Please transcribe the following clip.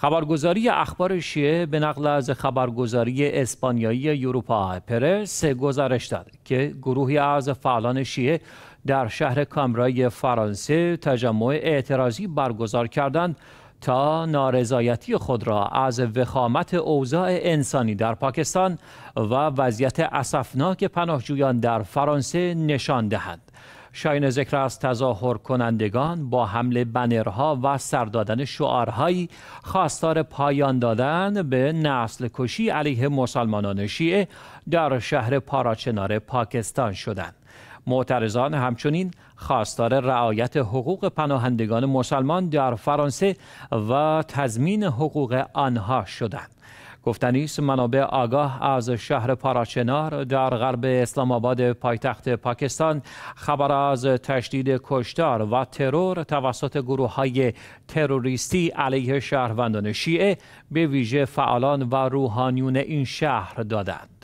خبرگزاری اخبار شیعه به نقل از خبرگزاری اسپانیایی یوروپا پرس گزارش داد که گروهی از فعالان شیعه در شهر کامرای فرانسه تجمع اعتراضی برگزار کردند تا نارضایتی خود را از وخامت اوضاع انسانی در پاکستان و وضعیت اسفناک پناهجویان در فرانسه نشان دهند. شاین ذکر از تظاهر کنندگان با حمله بنرها و سردادن شعارهایی خواستار پایان دادن به نسل کشی علیه مسلمانان شیعه در شهر پاراچنار پاکستان شدند. معترضان همچنین خواستار رعایت حقوق پناهندگان مسلمان در فرانسه و تضمین حقوق آنها شدند. گفتنی منابع آگاه از شهر پاراچنار در غرب اسلام آباد پایتخت پاکستان خبر از تشدید کشتار و ترور توسط گروه های تروریستی علیه شهروندان شیعه به ویژه فعالان و روحانیون این شهر دادند.